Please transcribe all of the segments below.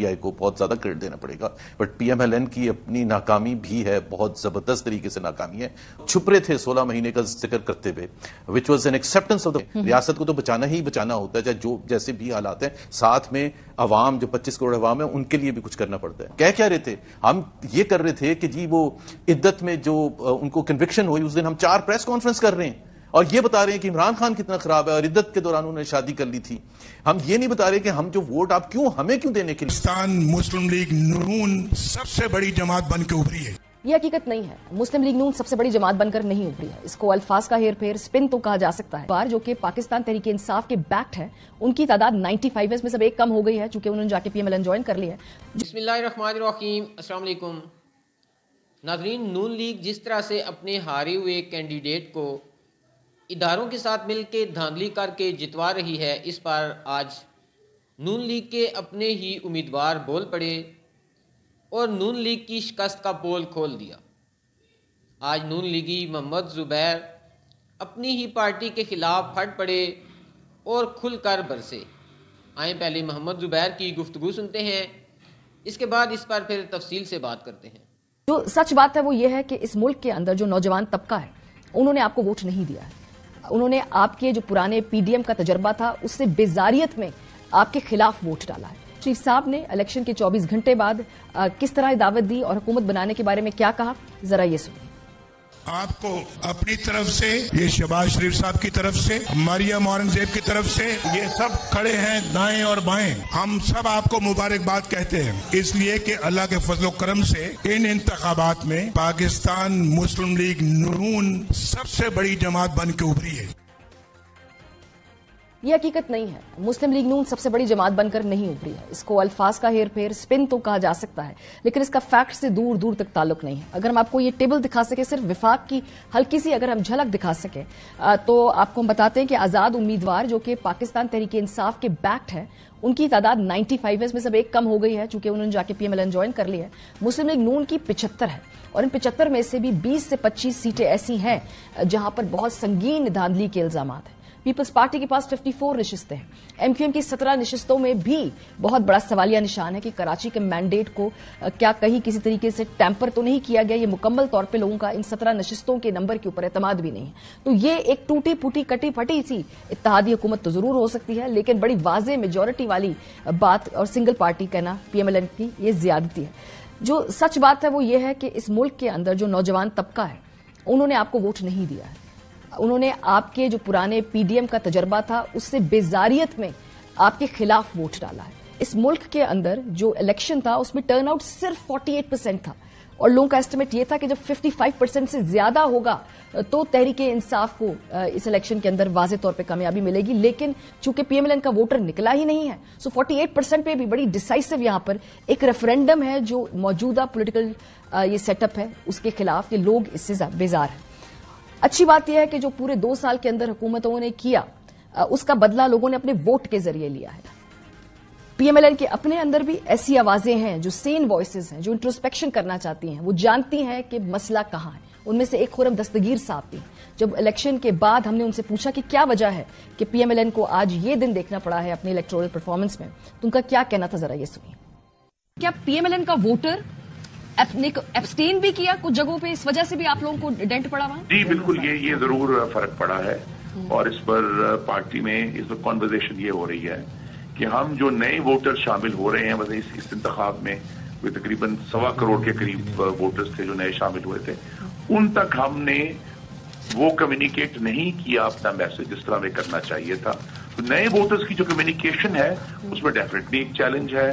PTI को बहुत ज्यादा क्रेडिट देना पड़ेगा बट पीएमएलएन की अपनी नाकामी भी है बहुत जबरदस्त तरीके से नाकामी है छुप रहे थे सोलह महीने का जिक्र करते हुए which was an acceptance of the रियासत को तो बचाना ही बचाना होता है चाहे जो जैसे भी हालात है साथ में अवाम जो पच्चीस करोड़ अवाम है उनके लिए भी कुछ करना पड़ता है कह क्या रहे थे हम ये कर रहे थे कि जी वो इद्दत में जो उनको कन्विक्शन हुई उस दिन हम चार प्रेस कॉन्फ्रेंस कर रहे हैं और ये बता रहे हैं कि इमरान खान कितना खराब है और इद्दत के दौरान उन्होंने शादी कर ली थी हम ये नहीं बता रहे कि हम जो वोट आप क्यों हमें क्यों देने के लिए मुस्लिम लीग नून सबसे बड़ी जमात बन के उभरी है ये हकीकत नहीं है मुस्लिम लीग नून सबसे बड़ी जमात बनकर नहीं उभरी है इसको अल्फाज का हेर फेर स्पिन तो कहा जा सकता है बार जो कि पाकिस्तान तहरीक इंसाफ के बैक्ट है उनकी तादाद 95 फाइव में सब एक कम हो गई है चूंकि उन्होंने जाके पी एम पीएमएलएन ज्वाइन कर लिया है नाजरीन नून लीग जिस तरह से अपने हारे हुए कैंडिडेट को इदारों के साथ मिलकर धांधली करके जितवा रही है इस पर आज नून लीग के अपने ही उम्मीदवार बोल पड़े और नून लीग की शिकस्त का पोल खोल दिया आज नून लीगी मोहम्मद ज़ुबैर अपनी ही पार्टी के ख़िलाफ़ फट पड़े और खुलकर बरसे आए पहले मोहम्मद ज़ुबैर की गुफ्तु सुनते हैं इसके बाद इस पर फिर तफसील से बात करते हैं जो सच बात है वो ये है कि इस मुल्क के अंदर जो नौजवान तबका है उन्होंने आपको वोट नहीं दिया है उन्होंने आपके जो पुराने पीडीएम का तजर्बा था उससे बेजारियत में आपके खिलाफ वोट डाला है श्री साहब ने इलेक्शन के 24 घंटे बाद आ, किस तरह दावत दी और हुकूमत बनाने के बारे में क्या कहा जरा ये सुनिए आपको अपनी तरफ से ये शहबाज शरीफ साहब की तरफ से मरियम औरंगजेब की तरफ से ये सब खड़े हैं दाएं और बाएं हम सब आपको मुबारकबाद कहते हैं इसलिए कि अल्लाह के फजल करम से इन इंतबात में पाकिस्तान मुस्लिम लीग नून सबसे बड़ी जमात बन के उभरी है ये हकीकत नहीं है मुस्लिम लीग नून सबसे बड़ी जमात बनकर नहीं उभरी है इसको अल्फाज का हेर फेर स्पिन तो कहा जा सकता है लेकिन इसका फैक्ट से दूर दूर तक ताल्लुक नहीं है अगर हम आपको ये टेबल दिखा सके सिर्फ विफाक की हल्की सी अगर हम झलक दिखा सके तो आपको हम बताते हैं कि आज़ाद उम्मीदवार जो कि पाकिस्तान तहरीके इंसाफ के बैक्ट है उनकी तादाद 95 है इसमें सब एक कम हो गई है चूंकि उन्होंने जाके पीएमएलएन ज्वाइन कर लिया है मुस्लिम लीग नून की पिछहत्तर है और इन पिछहत्तर में से भी 20 से 25 सीटें ऐसी हैं जहां पर बहुत संगीन धांधली के इल्जाम हैं पीपल्स पार्टी के पास 54 नशिस्तें हैं एमक्यूएम की 17 नशिस्तों में भी बहुत बड़ा सवालिया निशान है कि कराची के मैंडेट को क्या कहीं किसी तरीके से टैंपर तो नहीं किया गया ये मुकम्मल तौर पर लोगों का इन सत्रह नशिस्तों के नंबर के ऊपर एतमाद भी नहीं है तो ये एक टूटी फूटी कटी फटी सी इतिहादी हुकूमत तो जरूर हो सकती है लेकिन बड़ी वाजे मेजोरिटी वाली बात और सिंगल पार्टी कहना पीएमएलएन की ये ज्यादती है जो सच बात है वो ये है कि इस मुल्क के अंदर जो नौजवान तबका है उन्होंने आपको वोट नहीं दिया है उन्होंने आपके जो पुराने पीडीएम का तजर्बा था उससे बेजारियत में आपके खिलाफ वोट डाला है इस मुल्क के अंदर जो इलेक्शन था उसमें टर्नआउट सिर्फ 48 परसेंट था और लोगों का एस्टिमेट ये था कि जब 55 परसेंट से ज्यादा होगा तो तहरीक इंसाफ को इस इलेक्शन के अंदर वाजे तौर पे कामयाबी मिलेगी लेकिन चूंकि पीएमएलएन का वोटर निकला ही नहीं है सो 48 परसेंट पे भी बड़ी डिसाइसिव यहां पर एक रेफरेंडम है जो मौजूदा पोलिटिकल ये सेटअप है उसके खिलाफ ये लोग इससे बेजार हैं अच्छी बात यह है कि जो पूरे दो साल के अंदर हुकूमतों ने किया उसका बदला लोगों ने अपने वोट के जरिए लिया है पीएमएलएन के अपने अंदर भी ऐसी आवाजें हैं जो सेन वॉइसेस हैं जो इंट्रोस्पेक्शन करना चाहती हैं वो जानती हैं कि मसला कहाँ है उनमें से एक खुरम दस्तगीर साहब थी जब इलेक्शन के बाद हमने उनसे पूछा कि क्या वजह है कि पीएमएलएन को आज ये दिन देखना पड़ा है अपने इलेक्टोरल परफॉर्मेंस में तो उनका क्या कहना था जरा ये सुनिए क्या पीएमएलएन का वोटर एप्सटेन एब्सटेन भी किया कुछ जगहों पे इस वजह से भी आप लोगों को डेंट पड़ा हुआ जी बिल्कुल ये ये जरूर फर्क पड़ा है और इस पर पार्टी में इस पर कॉन्वर्जेशन ये हो रही है कि हम जो नए वोटर शामिल हो रहे हैं मतलब इस, इस इंतखाब में कोई तकरीबन सवा करोड़ के करीब वोटर्स थे जो नए शामिल हुए थे उन तक हमने वो कम्युनिकेट नहीं किया अपना मैसेज जिस तरह में करना चाहिए था तो नए वोटर्स की जो कम्युनिकेशन है उसमें डेफिनेटली एक चैलेंज है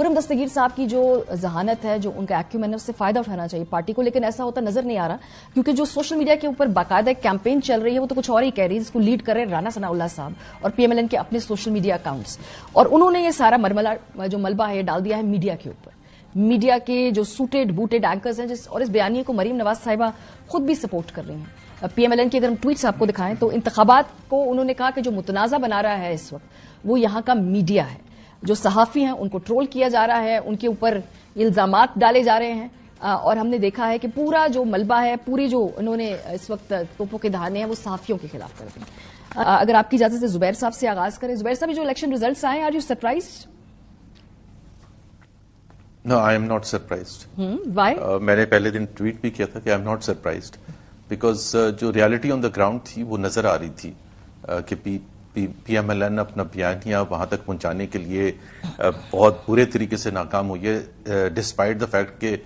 खुरम दस्तगीर साहब की जो जहानत है जो उनका एक्यूमेन है उससे फायदा उठाना चाहिए पार्टी को लेकिन ऐसा होता नजर नहीं आ रहा क्योंकि जो सोशल मीडिया के ऊपर बाकायदा कैंपेन चल रही है वो तो कुछ और ही कह रही है जिसको लीड कर रहे हैं राना सनाउल्ला साहब और पीएमएलएन के अपने सोशल मीडिया अकाउंट्स और उन्होंने ये सारा मरमला जो मलबा है डाल दिया है मीडिया के ऊपर मीडिया के जो सूटेड बूटेड एंकर्स हैं जिस और इस बयानी को मरीम नवाज साहिबा खुद भी सपोर्ट कर रही हैं पीएमएलएन की अगर हम ट्वीट आपको दिखाएं तो इंतबात को उन्होंने कहा कि जो मुतनाज़ा बना रहा है इस वक्त वो यहां का मीडिया है जो सहाफ़ी हैं उनको ट्रोल किया जा रहा है उनके ऊपर इल्ज़ाम डाले जा रहे हैं और हमने देखा है कि पूरा जो मलबा है पूरी जो उन्होंने इस वक्त तोपों के धाने हैं वो सहाफ़ियों के खिलाफ कर दी अगर आपकी इजाजत से जुबैर साहब से आगाज करें जुबैर साहब जो इलेक्शन रिजल्ट आए are you surprise no I am not surprise why मैंने पहले दिन ट्वीट भी किया था कि I am not surprise because जो रियलिटी ऑन द ग्राउंड थी वो नजर आ रही थी uh, कि पी एम एल एन अपना बयानिया वहां तक पहुंचाने के लिए बहुत बुरे तरीके से नाकाम हुई है डिस्पाइट द फैक्ट के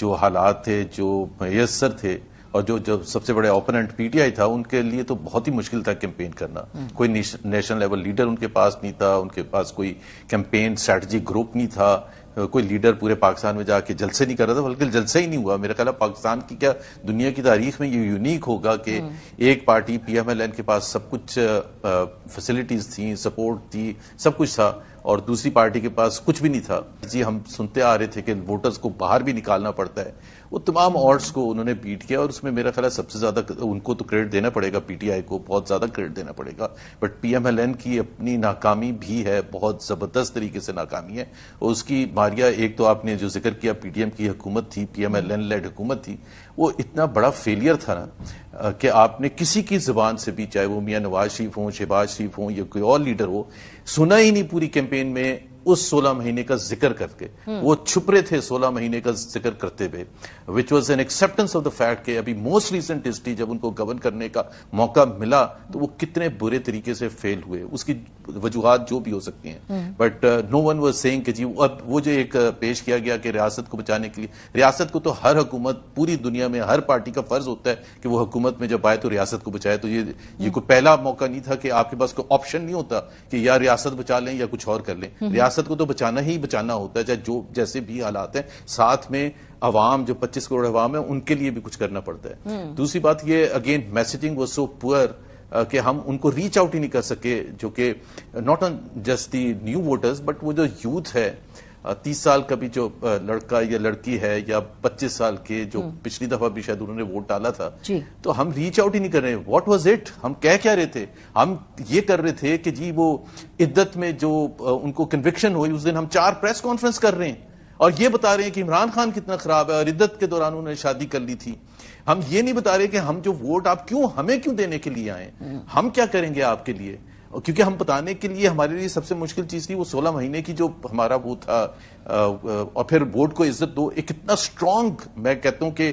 जो हालात थे जो मैसर थे और जो जब सबसे बड़े ओपोनेंट पीटीआई था उनके लिए तो बहुत ही मुश्किल था कैंपेन करना हम्म। कोई नेशनल लेवल लीडर उनके पास नहीं था उनके पास कोई कैंपेन स्ट्रेटजी ग्रुप नहीं था कोई लीडर पूरे पाकिस्तान में जाके जलसे नहीं कर रहा था बल्कि जलसे ही नहीं हुआ मेरा ख्याल पाकिस्तान की क्या दुनिया की तारीख में ये यूनिक होगा कि हम्म। एक पार्टी पीएमएलएन के पास सब कुछ फैसिलिटीज थी सपोर्ट थी सब कुछ था और दूसरी पार्टी के पास कुछ भी नहीं था जी हम सुनते आ रहे थे कि वोटर्स को बाहर भी निकालना पड़ता है वो तमाम ऑर्ड्स को उन्होंने बीट किया और उसमें मेरा ख्याल सबसे ज़्यादा उनको तो क्रेडिट देना पड़ेगा पीटीआई को बहुत ज़्यादा क्रेडिट देना पड़ेगा बट पीएमएलएन की अपनी नाकामी भी है बहुत ज़बरदस्त तरीके से नाकामी है और उसकी मारिया एक तो आपने जो जिक्र किया पीटीएम की हुकूमत थी पीएमएलएन लेड हुकूमत थी वो इतना बड़ा फेलियर था ना कि आपने किसी की ज़बान से भी चाहे वो मियाँ नवाज शरीफ हों शहबाज शरीफ हों या कोई और लीडर हो सुना ही नहीं पूरी कैंपेन में उस सोलह महीने का जिक्र करके हम्म। वो छुप रहे थे सोलह महीने का जिक्र करते हुए which was an acceptance of the fact के अभी मोस्ट रिसेंट हिस्ट्री जब उनको गवर्न करने का मौका मिला तो वो कितने बुरे तरीके से फेल हुए उसकी वजूहत जो भी हो सकती हैं but no one was saying जी अब वो जो एक uh, पेश किया गया कि रियासत को बचाने के लिए रियासत को तो हर हुकूमत पूरी दुनिया में हर पार्टी का फर्ज होता है कि वो हुकूमत में जब आए तो रियासत को बचाए तो ये ये हम्म। कोई पहला मौका नहीं था कि आपके पास कोई ऑप्शन नहीं होता कि या रियासत बचा लें या कुछ और कर लें हम्म। रियासत रियासत को तो बचाना ही बचाना होता है चाहे जो जैसे भी हालात हैं साथ में अवाम जो 25 करोड़ अवाम है उनके लिए भी कुछ करना पड़ता है हम्म। दूसरी बात ये again messaging was so poor कि हम उनको रीच आउट ही नहीं कर सके जो कि not on just the new voters but वो जो यूथ है तीस साल का भी जो लड़का या लड़की है या पच्चीस साल के जो हम्म। पिछली दफा भी शायद उन्होंने वोट डाला था तो हम रीच आउट ही नहीं कर रहे व्हाट वाज इट हम कह क्या रहे थे हम ये कर रहे थे कि जी वो इद्दत में जो उनको कन्विक्शन हुई उस दिन हम चार प्रेस कॉन्फ्रेंस कर रहे हैं और ये बता रहे हैं कि इमरान खान कितना खराब है और इद्दत के दौरान उन्होंने शादी कर ली थी हम ये नहीं बता रहे कि हम जो वोट आप क्यों हमें क्यों देने के लिए आए हम्म। हम क्या करेंगे आपके लिए क्योंकि हम बताने के लिए हमारे लिए सबसे मुश्किल चीज़ थी वो सोलह महीने की जो हमारा वो था और फिर वोट को इज्जत दो एक इतना स्ट्रांग मैं कहता हूँ कि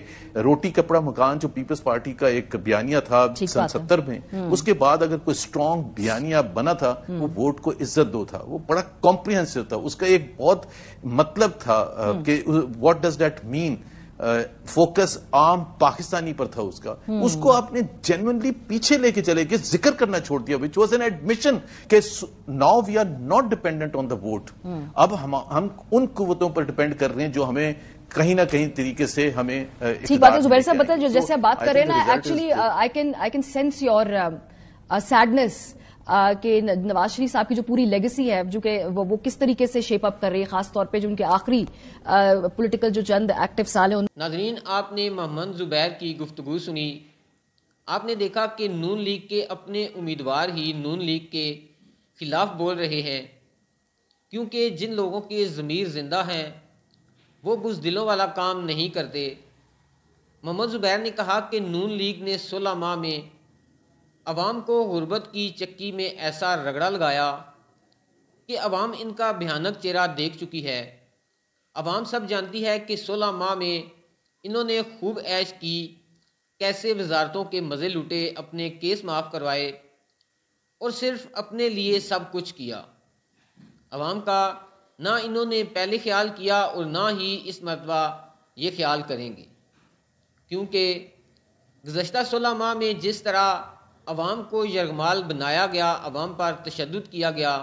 रोटी कपड़ा मकान जो पीपल्स पार्टी का एक बयानिया था सन सत्तर में हम्म। उसके बाद अगर कोई स्ट्रांग बयानिया बना था वो वोट हम्म। को इज्जत दो था वो बड़ा कॉम्प्रिहेंसिव था उसका एक बहुत मतलब था हम्म। कि what does that mean focus आम पाकिस्तानी पर था उसका हम्म। उसको आपने जेनुअनली पीछे लेके चले गए जिक्र करना छोड़ दिया विच वॉज एन एडमिशन के now we are not dependent on the vote अब हम हम उन कुतों पर डिपेंड कर रहे हैं जो हमें कहीं ना कहीं तरीके से हमें ठीक बात है जुबैर साहब बता जो जैसे आप बात हैं ना actually I can I can sense your sadness कि नवाज शरीफ साहब की जो पूरी लेगेसी है जो कि वो, वो किस तरीके से शेप अप कर रही है खासतौर पर जो उनके आखिरी पोलिटिकल जो चंद एक्टिव साल है नाजरीन आपने मोहम्मद जुबैर की गुफ्तु सुनी आपने देखा कि नून लीग के अपने उम्मीदवार ही नून लीग के खिलाफ बोल रहे हैं क्योंकि जिन लोगों के ज़मीर जिंदा हैं वो दिलों वाला काम नहीं करते मोहम्मद ज़ुबैर ने कहा कि नून लीग ने सोलह माह में अवाम को गुरबत की चक्की में ऐसा रगड़ा लगाया कि अवाम इनका भयानक चेहरा देख चुकी है अवाम सब जानती है कि सोलह माह में इन्होंने खूब ऐश की कैसे वजारतों के मज़े लूटे अपने केस माफ़ करवाए और सिर्फ अपने लिए सब कुछ किया अवाम का ना इन्होंने पहले ख्याल किया और ना ही इस मरतबा ये ख्याल करेंगे क्योंकि गुज्त सोलह माह में जिस तरह अवाम को यरगमाल बनाया गया अवाम पर तशद किया गया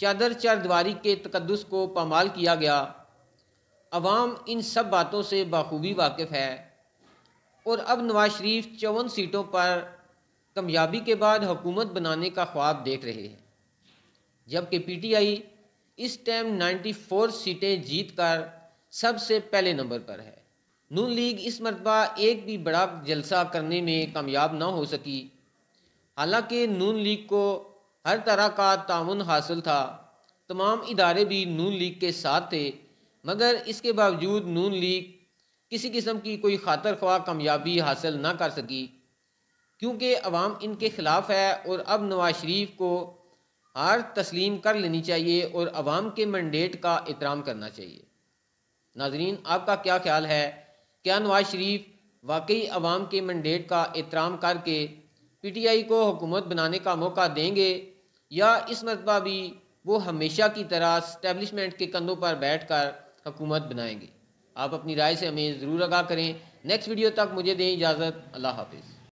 चादर चारदवारी के तकदस को पामाल किया गया अवाम इन सब बातों से बखूबी वाकिफ़ है और अब नवाज शरीफ चौवन सीटों पर कामयाबी के बाद हुकूमत बनाने का ख्वाब देख रहे हैं जबकि पी टी आई इस टाइम नाइन्टी फोर सीटें जीत कर सबसे पहले नंबर पर है नून लीग इस मरतबा एक भी बड़ा जलसा करने में कामयाब ना हो सकी हालांकि नून लीग को हर तरह का तान हासिल था तमाम इदारे भी नून लीग के साथ थे मगर इसके बावजूद नून लीग किसी किस्म की कोई खातर ख्वा कामयाबी हासिल ना कर सकी क्योंकि अवाम इनके ख़िलाफ़ है और अब नवाज शरीफ को हार तस्लीम कर लेनी चाहिए और अवाम के मंडेट का एहतराम करना चाहिए नाजरीन आपका क्या ख्याल है क्या नवाज शरीफ वाकई अवाम के मंडेट का एहतराम करके पी टी आई को हुकूमत बनाने का मौका देंगे या इस मरतबा भी वो हमेशा की तरह स्टैब्लिशमेंट के कंधों पर बैठ कर हुकूमत बनाएंगे आप अपनी राय से हमें ज़रूर आगा करें नेक्स्ट वीडियो तक मुझे दें इजाज़त अल्लाह हाफिज़